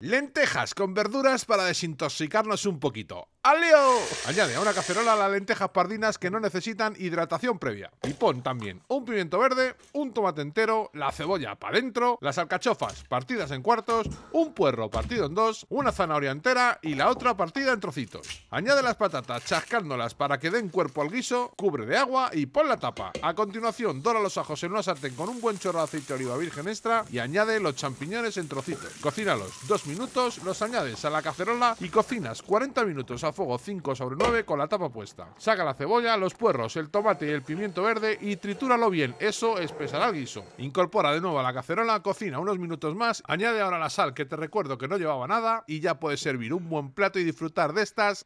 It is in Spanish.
Lentejas con verduras para desintoxicarnos un poquito lío! Añade a una cacerola las lentejas pardinas que no necesitan hidratación previa. Y pon también un pimiento verde, un tomate entero, la cebolla para adentro, las alcachofas partidas en cuartos, un puerro partido en dos, una zanahoria entera y la otra partida en trocitos. Añade las patatas chascándolas para que den cuerpo al guiso, cubre de agua y pon la tapa. A continuación, dora los ajos en una sartén con un buen chorro de aceite de oliva virgen extra y añade los champiñones en trocitos. Cocínalos dos minutos, los añades a la cacerola y cocinas 40 minutos a fuego 5 sobre 9 con la tapa puesta. Saca la cebolla, los puerros, el tomate y el pimiento verde y tritúralo bien, eso espesará el guiso. Incorpora de nuevo a la cacerola, cocina unos minutos más, añade ahora la sal que te recuerdo que no llevaba nada y ya puedes servir un buen plato y disfrutar de estas